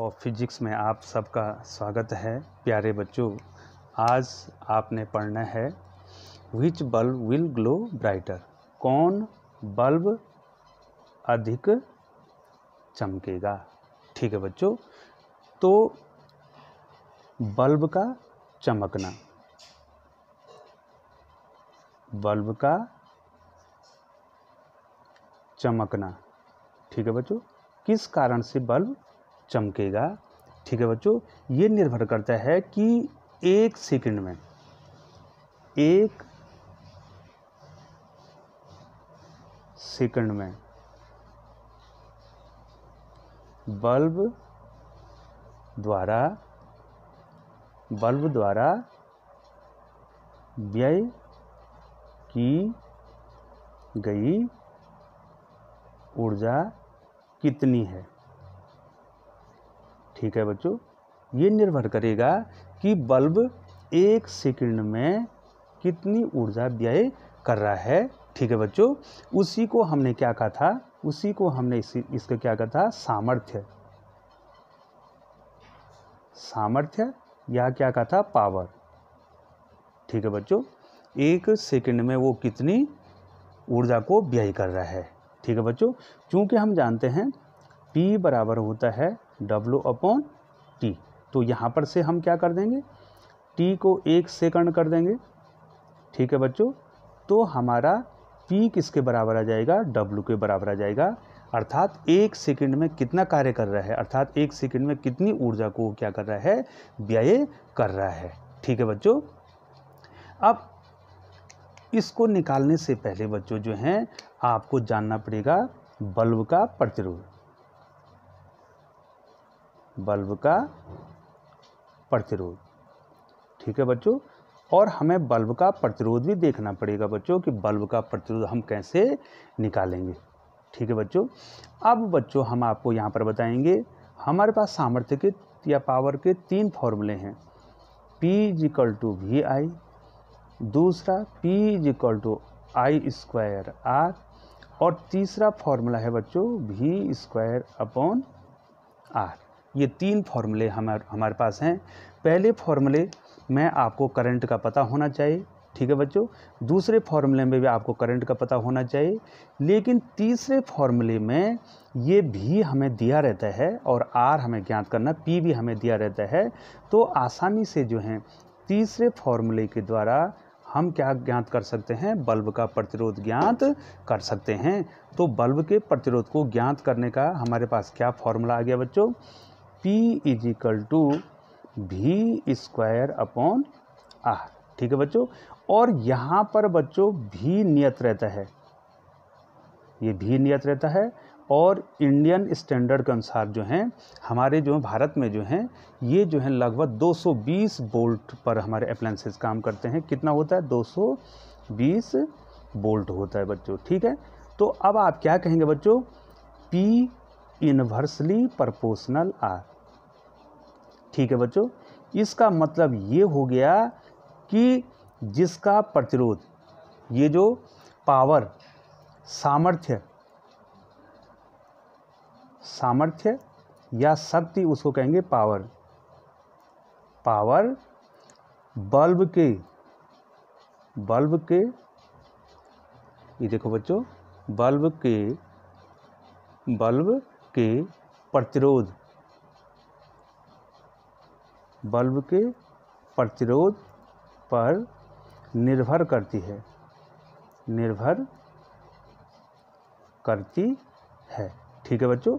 और फिजिक्स में आप सबका स्वागत है प्यारे बच्चों आज आपने पढ़ना है which bulb will glow brighter कौन बल्ब अधिक चमकेगा ठीक है बच्चों तो बल्ब का चमकना बल्ब का चमकना ठीक है बच्चों किस कारण से बल्ब चमकेगा ठीक है बच्चों ये निर्भर करता है कि एक सेकंड में एक सेकंड में बल्ब द्वारा बल्ब द्वारा व्यय की गई ऊर्जा कितनी है ठीक है बच्चों ये निर्भर करेगा कि बल्ब एक सेकंड में कितनी ऊर्जा व्यय कर रहा है ठीक है बच्चों उसी को हमने क्या कहा था उसी को हमने इसी इसका क्या कहा था सामर्थ्य सामर्थ्य या क्या कहा था पावर ठीक है बच्चों एक सेकंड में वो कितनी ऊर्जा को व्यय कर रहा है ठीक है बच्चों क्योंकि हम जानते हैं P बराबर होता है डब्लू अपॉन टी तो यहाँ पर से हम क्या कर देंगे टी को एक सेकंड कर देंगे ठीक है बच्चों तो हमारा पी किसके बराबर आ जाएगा डब्लू के बराबर आ जाएगा अर्थात एक सेकंड में कितना कार्य कर रहा है अर्थात एक सेकंड में कितनी ऊर्जा को क्या कर रहा है व्यय कर रहा है ठीक है बच्चों अब इसको निकालने से पहले बच्चों जो हैं आपको जानना पड़ेगा बल्ब का प्रतिरोध बल्ब का प्रतिरोध ठीक है बच्चों और हमें बल्ब का प्रतिरोध भी देखना पड़ेगा बच्चों कि बल्ब का प्रतिरोध हम कैसे निकालेंगे ठीक है बच्चों अब बच्चों हम आपको यहाँ पर बताएंगे हमारे पास सामर्थ्य के या पावर के तीन फॉर्मूले हैं P equal to V I दूसरा P equal to I square R और तीसरा फॉर्मूला है बच्चों वी स्क्वायर अपॉन आर ये तीन फार्मूले हमारे हमारे पास हैं पहले फॉर्मूले में आपको करंट का पता होना चाहिए ठीक है बच्चों दूसरे फॉर्मूले में भी आपको करंट का पता होना चाहिए लेकिन तीसरे फॉर्मूले में ये भी हमें दिया रहता है और आर हमें ज्ञात करना पी भी हमें दिया रहता है तो आसानी से जो है तीसरे फॉर्मूले के द्वारा हम क्या ज्ञात कर सकते हैं बल्ब का प्रतिरोध ज्ञात कर सकते हैं तो बल्ब के प्रतिरोध को ज्ञात करने का हमारे पास क्या फॉर्मूला आ गया बच्चों P is equal to V square upon R ठीक है बच्चों और यहाँ पर बच्चों भी नियत रहता है ये भी नियत रहता है और इंडियन स्टैंडर्ड के अनुसार जो हैं हमारे जो हैं भारत में जो हैं ये जो हैं लगभग 220 बोल्ट पर हमारे अप्लाइंसेज काम करते हैं कितना होता है 220 बोल्ट होता है बच्चों ठीक है तो अब आप क्या कहेंगे बच्चों पी इन्वर्सली प्रपोर्शनल आर ठीक है बच्चों इसका मतलब ये हो गया कि जिसका प्रतिरोध ये जो पावर सामर्थ्य सामर्थ्य या शक्ति उसको कहेंगे पावर पावर बल्ब के बल्ब के ये देखो बच्चों बल्ब के बल्ब के प्रतिरोध बल्ब के प्रतिरोध पर निर्भर करती है निर्भर करती है ठीक है बच्चों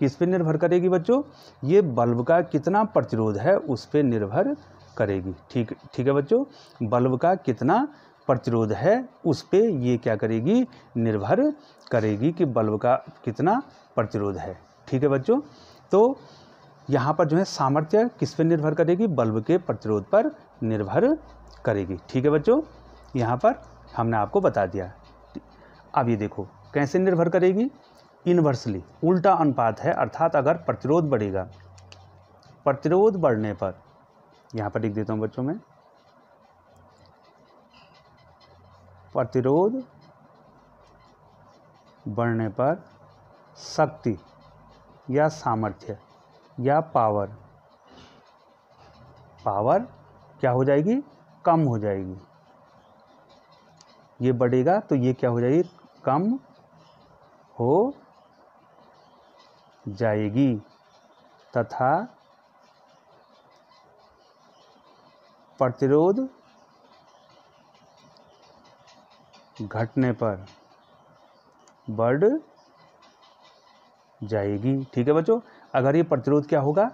किस पे निर्भर करेगी बच्चों ये बल्ब का कितना प्रतिरोध है उस पर निर्भर करेगी ठीक ठीक है बच्चों बल्ब का कितना प्रतिरोध है उस पर ये क्या करेगी निर्भर करेगी कि बल्ब का कितना प्रतिरोध है ठीक है बच्चों तो यहाँ पर जो है सामर्थ्य किस पर निर्भर करेगी बल्ब के प्रतिरोध पर निर्भर करेगी ठीक है बच्चों यहाँ पर हमने आपको बता दिया अब ये देखो कैसे निर्भर करेगी इन्वर्सली उल्टा अनुपात है अर्थात अगर प्रतिरोध बढ़ेगा प्रतिरोध बढ़ने पर यहाँ पर लिख देता हूँ बच्चों में प्रतिरोध बढ़ने पर शक्ति या सामर्थ्य या पावर पावर क्या हो जाएगी कम हो जाएगी ये बढ़ेगा तो ये क्या हो जाएगी कम हो जाएगी तथा प्रतिरोध घटने पर बढ़ जाएगी ठीक है बच्चों अगर ये प्रतिरोध क्या होगा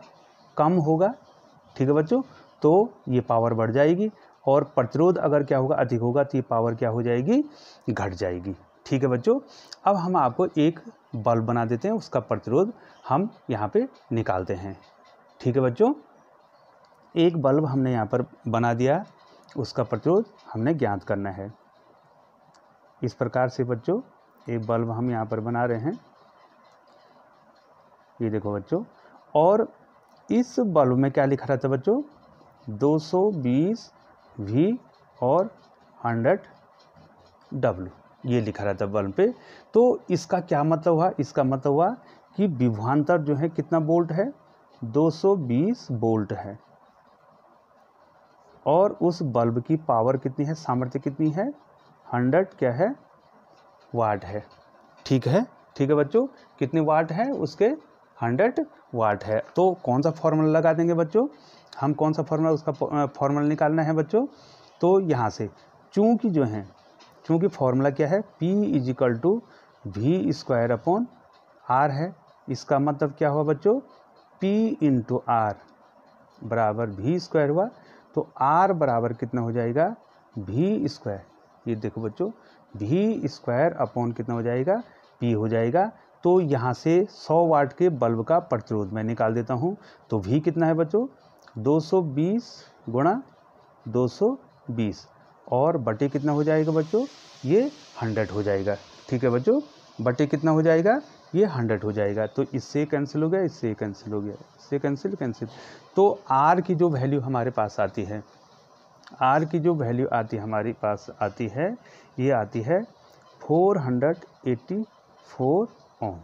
कम होगा ठीक है बच्चों तो ये पावर बढ़ जाएगी और प्रतिरोध अगर क्या होगा अधिक होगा तो ये पावर क्या हो जाएगी घट जाएगी ठीक है बच्चों अब हम आपको एक बल्ब बना देते हैं उसका प्रतिरोध हम यहाँ पे निकालते हैं ठीक है बच्चों एक बल्ब हमने यहाँ पर बना दिया उसका प्रतिरोध हमने ज्ञात करना है इस प्रकार से बच्चों एक बल्ब हम यहाँ पर बना रहे हैं ये देखो बच्चों और इस बल्ब में क्या लिखा रहता है बच्चों 220 वी और 100 डब्ल्यू ये लिखा रहता है बल्ब पे तो इसका क्या मतलब हुआ इसका मतलब हुआ कि विभवान्तर जो है कितना बोल्ट है 220 बोल्ट है और उस बल्ब की पावर कितनी है सामर्थ्य कितनी है हंड्रेड क्या है वाट है ठीक है ठीक है बच्चों कितने वाट है उसके हंड्रेड वाट है तो कौन सा फॉर्मूला लगा देंगे बच्चों हम कौन सा फॉर्मूला उसका फॉर्मूला निकालना है बच्चों तो यहाँ से चूँकि जो है चूँकि फॉर्मूला क्या है P is equal to V square upon R है इसका मतलब क्या हुआ बच्चों पी इंटू आर बराबर वी स्क्वायर हुआ तो आर बराबर कितना हो जाएगा वी स्क्वायर ये देखो बच्चों वी स्क्वायर अपॉन कितना हो जाएगा पी हो जाएगा तो यहाँ से 100 वाट के बल्ब का प्रतिरोध मैं निकाल देता हूँ तो भी कितना है बच्चों 220 सौ बीस गुणा दो और बटे कितना हो जाएगा बच्चों ये 100 हो जाएगा ठीक है बच्चों बटे कितना हो जाएगा ये हंड्रेड हो जाएगा तो इससे कैंसिल हो गया इससे कैंसिल हो गया इससे कैंसिल कैंसिल तो आर की जो वैल्यू हमारे पास आती है आर की जो वैल्यू आती है हमारे पास आती है ये आती है four hundred eighty four ohm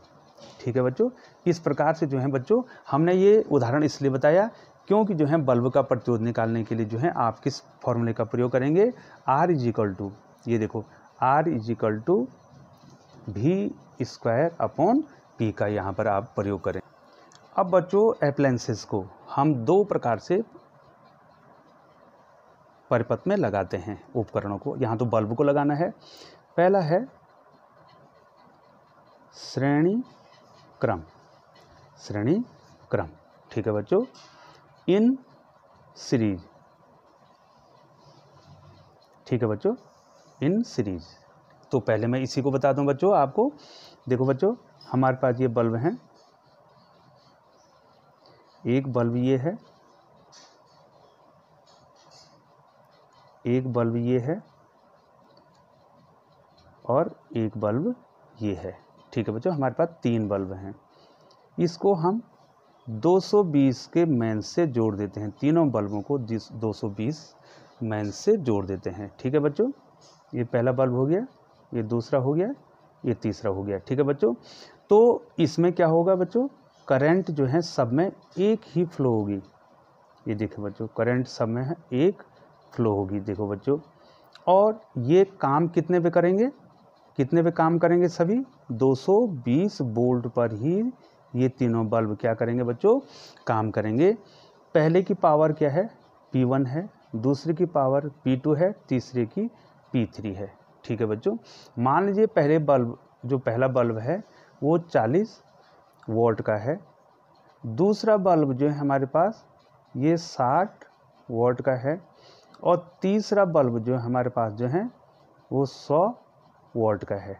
ठीक है बच्चों इस प्रकार से जो है बच्चों हमने ये उदाहरण इसलिए बताया क्योंकि जो है बल्ब का प्रतिरोध निकालने के लिए जो है आप किस फॉर्मूले का प्रयोग करेंगे आर इज इक्वल टू ये देखो R is equal to V square upon P का यहाँ पर आप प्रयोग करें अब बच्चों अप्लाइंसेस को हम दो प्रकार से परिपथ में लगाते हैं उपकरणों को यहाँ तो बल्ब को लगाना है पहला है श्रेणी क्रम श्रेणी क्रम ठीक है बच्चों इन सीरीज ठीक है बच्चों इन सीरीज तो पहले मैं इसी को बता दूं बच्चों आपको देखो बच्चों हमारे पास ये बल्ब हैं एक बल्ब ये है एक बल्ब ये है और एक बल्ब ये है ठीक है बच्चों हमारे पास तीन बल्ब हैं इसको हम 220 के मैन से जोड़ देते हैं तीनों बल्बों को जिस दो मैन से जोड़ देते हैं ठीक है बच्चों ये पहला बल्ब हो गया ये दूसरा हो गया ये तीसरा हो गया ठीक है बच्चों तो इसमें क्या होगा बच्चों करंट जो है सब में एक ही फ्लो होगी ये देखो बच्चों करंट सब में है एक फ्लो होगी देखो बच्चों और ये काम कितने पे करेंगे कितने पे काम करेंगे सभी 220 वोल्ट पर ही ये तीनों बल्ब क्या करेंगे बच्चों काम करेंगे पहले की पावर क्या है P1 है दूसरे की पावर P2 है तीसरे की P3 है ठीक है बच्चों मान लीजिए पहले बल्ब जो पहला बल्ब है वो 40 वोल्ट का है दूसरा बल्ब जो है हमारे पास ये 60 वोल्ट का है और तीसरा बल्ब जो है हमारे पास जो है वो वोल्ट का है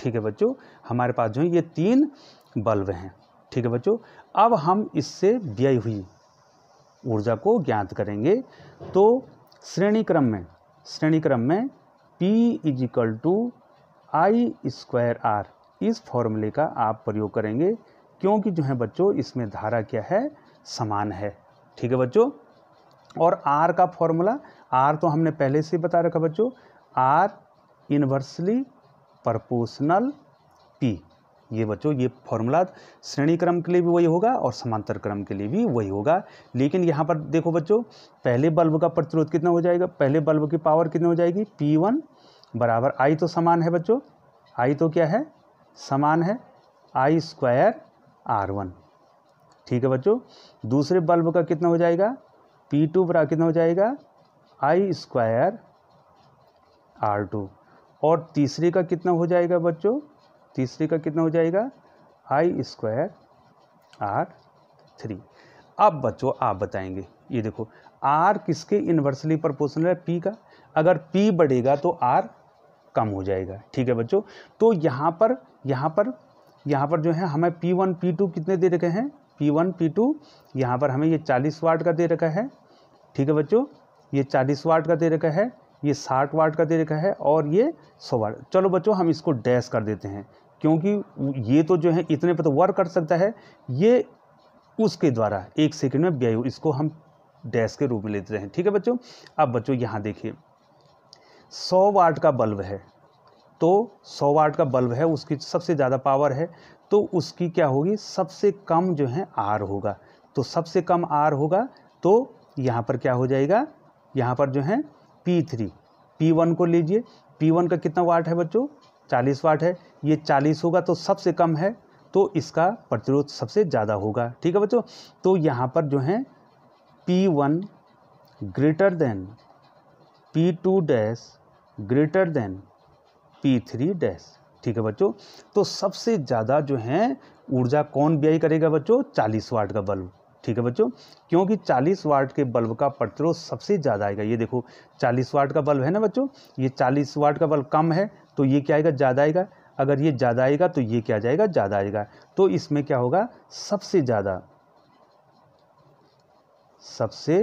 ठीक है बच्चों हमारे पास जो है ये तीन बल्ब हैं ठीक है बच्चों अब हम इससे व्यय हुई ऊर्जा को ज्ञात करेंगे तो श्रेणी क्रम में श्रेणी क्रम में P is equal to I square R इस फॉर्मूले का आप प्रयोग करेंगे क्योंकि जो है बच्चों इसमें धारा क्या है समान है ठीक है बच्चों और आर का फॉर्मूला आर तो हमने पहले से बता रखा बच्चों आर इन्वर्सली प्रपोर्शनल पी ये बच्चों ये फॉर्मूला श्रेणी क्रम के लिए भी वही होगा और समांतर क्रम के लिए भी वही होगा लेकिन यहाँ पर देखो बच्चों पहले बल्ब का प्रतिरोध कितना हो जाएगा पहले बल्ब की पावर कितनी हो जाएगी पी वन बराबर आई तो समान है बच्चों आई तो क्या है समान है आई स्क्वायर आर वन ठीक है बच्चों दूसरे बल्ब का कितना हो जाएगा पी टू बराबर कितना हो जाएगा आई स्क्वायर आर टू और तीसरे का कितना हो जाएगा बच्चों तीसरे का कितना हो जाएगा आई स्क्वायर आर थ्री अब बच्चों आप बताएंगे ये देखो आर किसके इन्वर्सली प्रोपोर्शनल है पी का अगर पी बढ़ेगा तो आर कम हो जाएगा ठीक है बच्चों तो यहाँ पर यहाँ पर यहाँ पर जो है हमें पी वन पी टू कितने दे रखे हैं पी वन पी टू यहाँ पर हमें ये चालीस वाट का दे रखा है ठीक है बच्चों ये चालीस वाट का दे रखा है ये साठ वाट का दे रखा है और ये सौ वाट चलो बच्चों हम इसको डैश कर देते हैं क्योंकि ये तो जो है इतने पर तो वर्क कर सकता है ये उसके द्वारा एक सेकेंड में व्यय इसको हम डैश के रूप में लेते हैं ठीक है बच्चों अब बच्चों यहाँ देखिए सौ वाट का बल्ब है तो सौ वाट का बल्ब है उसकी सबसे ज़्यादा पावर है तो उसकी क्या होगी सबसे कम जो है आर होगा तो सबसे कम आर होगा तो यहाँ पर क्या हो जाएगा यहाँ पर जो है पी थ्री पी वन को लीजिए पी वन का कितना वाट है बच्चों चालीस वाट है ये चालीस होगा तो सबसे कम है तो इसका प्रतिरोध सबसे ज़्यादा होगा ठीक है बच्चों तो यहाँ पर जो है P one greater than P two dash greater than P three dash ठीक है बच्चों तो सबसे ज़्यादा जो है ऊर्जा कौन व्यय करेगा बच्चों चालीस वाट का बल्ब ठीक है बच्चों क्योंकि 40 वाट के बल्ब का प्रतिरोध सबसे ज़्यादा आएगा ये देखो 40 वाट का बल्ब है ना बच्चों ये 40 वाट का बल्ब कम है तो ये क्या आएगा ज़्यादा आएगा अगर ये ज़्यादा आएगा तो ये क्या जाएगा ज़्यादा आएगा तो इसमें क्या होगा सबसे ज़्यादा सबसे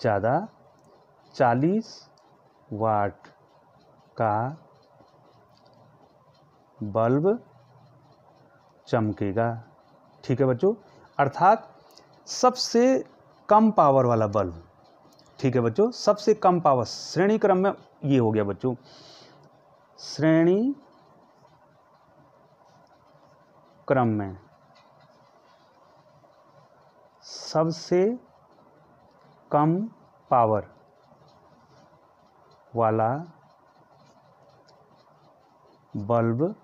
ज़्यादा चालीस वाट का बल्ब चमकेगा ठीक है बच्चों अर्थात सबसे कम पावर वाला बल्ब ठीक है बच्चों सबसे कम पावर श्रेणी क्रम में ये हो गया बच्चों श्रेणी क्रम में सबसे कम पावर वाला बल्ब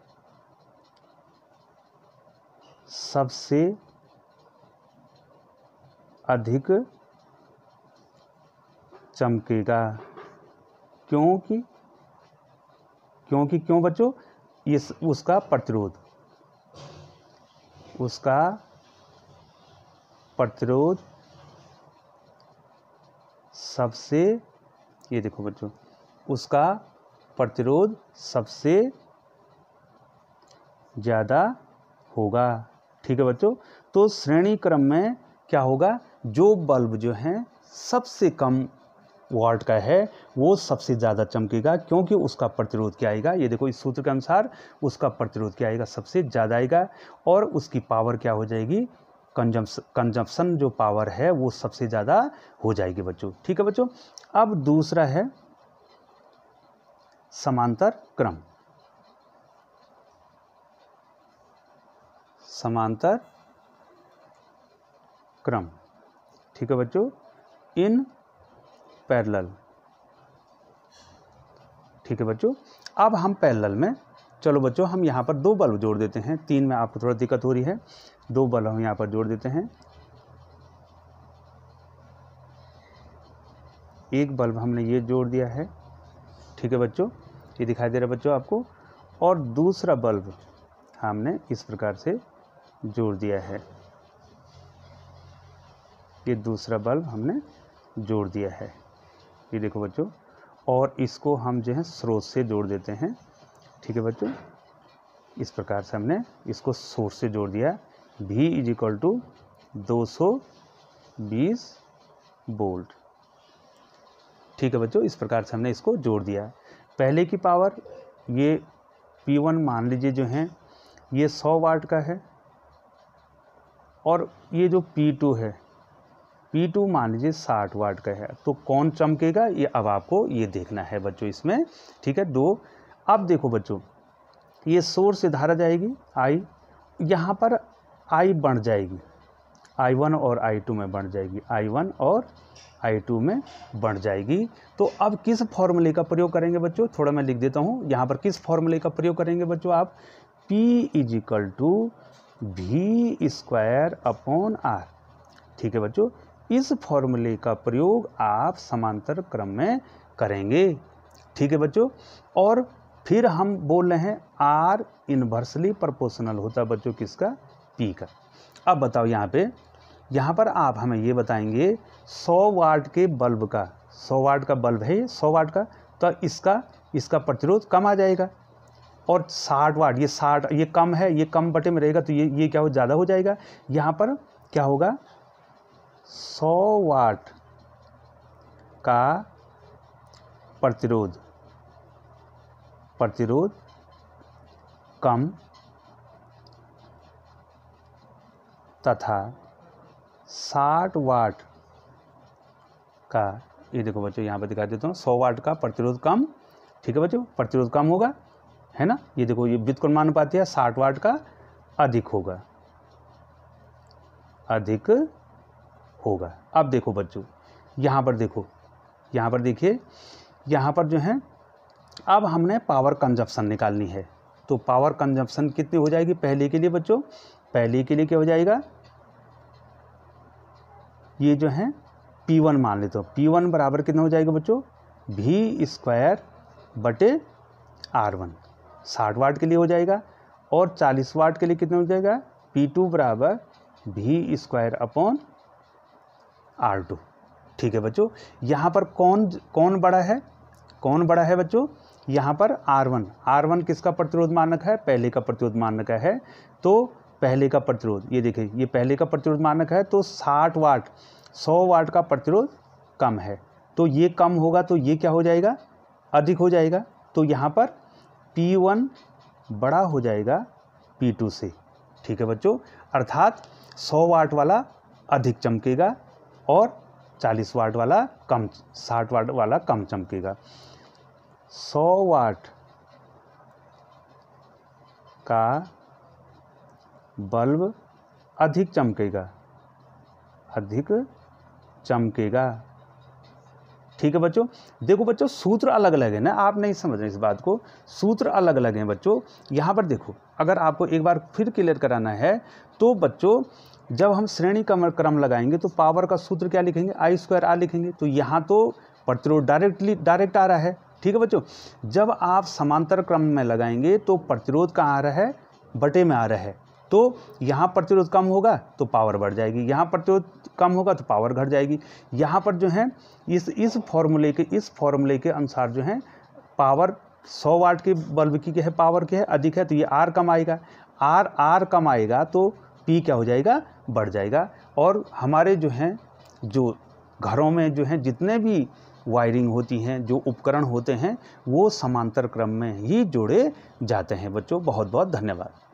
सबसे अधिक चमकेगा क्योंकि क्योंकि क्यों बच्चों इस उसका प्रतिरोध उसका प्रतिरोध सबसे ये देखो बच्चों उसका प्रतिरोध सबसे ज़्यादा होगा ठीक है बच्चों तो श्रेणी क्रम में क्या होगा जो बल्ब जो है सबसे कम वाट का है वो सबसे ज़्यादा चमकेगा क्योंकि उसका प्रतिरोध क्या आएगा ये देखो इस सूत्र के अनुसार उसका प्रतिरोध क्या आएगा सबसे ज़्यादा आएगा और उसकी पावर क्या हो जाएगी कंजम्स कंजम्पसन जो पावर है वो सबसे ज़्यादा हो जाएगी बच्चों ठीक है बच्चों अब दूसरा है समांतर क्रम समांतर क्रम ठीक है बच्चों इन पैरल ठीक है बच्चों अब हम पैरल में चलो बच्चों हम यहाँ पर दो बल्ब जोड़ देते हैं तीन में आपको थोड़ा दिक्कत हो रही है दो बल्ब हम यहाँ पर जोड़ देते हैं एक बल्ब हमने ये जोड़ दिया है ठीक है बच्चों ये दिखाई दे रहा है बच्चों आपको और दूसरा बल्ब हमने इस प्रकार से जोड़ दिया है ये दूसरा बल्ब हमने जोड़ दिया है ये देखो बच्चों और इसको हम जो है स्रोत से जोड़ देते हैं ठीक है बच्चों इस प्रकार से हमने इसको सोर्स से जोड़ दिया भी इज इक्वल टू दो सौ बीस बोल्ट ठीक है बच्चों इस प्रकार से हमने इसको जोड़ दिया पहले की पावर ये पी वन मान लीजिए जो है ये सौ वाट का है और ये जो पी टू है पी टू मान लीजिए साठ वाट का है तो कौन चमकेगा ये अब आपको ये देखना है बच्चों इसमें ठीक है दो अब देखो बच्चों ये सोर्स से धारा जाएगी आई यहाँ पर आई बढ़ जाएगी आई वन और आई टू में बढ़ जाएगी आई वन और आई टू में बढ़ जाएगी तो अब किस फॉर्मूले का प्रयोग करेंगे बच्चों थोड़ा मैं लिख देता हूँ यहाँ पर किस फॉर्मूले का प्रयोग करेंगे बच्चों आप P is equal to V square upon R ठीक है बच्चों इस फॉर्मूले का प्रयोग आप समांतर क्रम में करेंगे ठीक है बच्चों और फिर हम बोल रहे हैं आर इन्वर्सली प्रोपोर्शनल होता है बच्चों किसका पी का अब बताओ यहाँ पे यहाँ पर आप हमें ये बताएंगे 100 वाट के बल्ब का 100 वाट का बल्ब है 100 वाट का तो इसका इसका प्रतिरोध कम आ जाएगा और 60 वाट ये 60 ये कम है ये कम बटे में रहेगा तो ये ये क्या हो ज़्यादा हो जाएगा यहाँ पर क्या होगा सौ वाट का प्रतिरोध प्रतिरोध कम तथा साठ वाट का ये देखो बच्चों यहाँ पर दिखा देता हूँ सौ वाट का प्रतिरोध कम ठीक है बच्चों प्रतिरोध कम होगा है ना ये देखो ये व्युत पाती है साठ वाट का अधिक होगा अधिक होगा अब देखो बच्चों यहाँ पर देखो यहाँ पर देखिए यहाँ पर जो है अब हमने पावर कंजप्शन निकालनी है तो पावर कंजप्शन कितनी हो जाएगी पहले के लिए बच्चों पहले के लिए क्या हो जाएगा ये जो है पी वन मान लेते हो पी वन बराबर कितना हो जाएगा बच्चों भी स्क्वायर बटे आर वन साठ वाट के लिए हो जाएगा और चालीस वाट के लिए कितना हो जाएगा पी टू बराबर भी स्क्वायर अपॉन आर टू ठीक है बच्चों यहाँ पर कौन कौन बड़ा है कौन बड़ा है बच्चों यहाँ पर आर वन आर वन किसका प्रतिरोध मानक है पहले का प्रतिरोध मानक है तो पहले का प्रतिरोध ये देखिए ये पहले का प्रतिरोध मानक है तो साठ वाट सौ वाट का प्रतिरोध कम है तो ये कम होगा तो ये क्या हो जाएगा अधिक हो जाएगा तो यहाँ पर पी वन बड़ा हो जाएगा पी टू से ठीक है बच्चों अर्थात सौ वाट वाला अधिक चमकेगा और 40 वाट वाला कम 60 वाट वाला कम चमकेगा 100 वाट का बल्ब अधिक चमकेगा अधिक चमकेगा ठीक है बच्चों देखो बच्चों सूत्र अलग अलग है ना आप नहीं समझ रहे इस बात को सूत्र अलग अलग हैं बच्चों यहाँ पर देखो अगर आपको एक बार फिर क्लियर कराना है तो बच्चों जब हम श्रेणी का क्रम लगाएंगे तो पावर का सूत्र क्या लिखेंगे आई स्क्वायर आर लिखेंगे तो यहाँ तो प्रतिरोध डायरेक्टली डायरेक्ट आ रहा है ठीक है बच्चों जब आप समांतर क्रम में लगाएंगे तो प्रतिरोध कहाँ आ रहा है बटे में आ रहा है तो यहाँ प्रतिरोध कम होगा तो पावर बढ़ जाएगी यहाँ प्रतिरोध कम होगा तो पावर घट जाएगी यहाँ पर जो है इस इस फॉर्मूले के इस फॉर्मूले के अनुसार जो है पावर 100 वाट के बल्ब की है पावर की है अधिक है तो ये आर कम आएगा आर आर कम आएगा तो पी क्या हो जाएगा बढ़ जाएगा और हमारे जो हैं जो घरों में जो हैं जितने भी वायरिंग होती हैं जो उपकरण होते हैं वो समांतर क्रम में ही जोड़े जाते हैं बच्चों बहुत बहुत धन्यवाद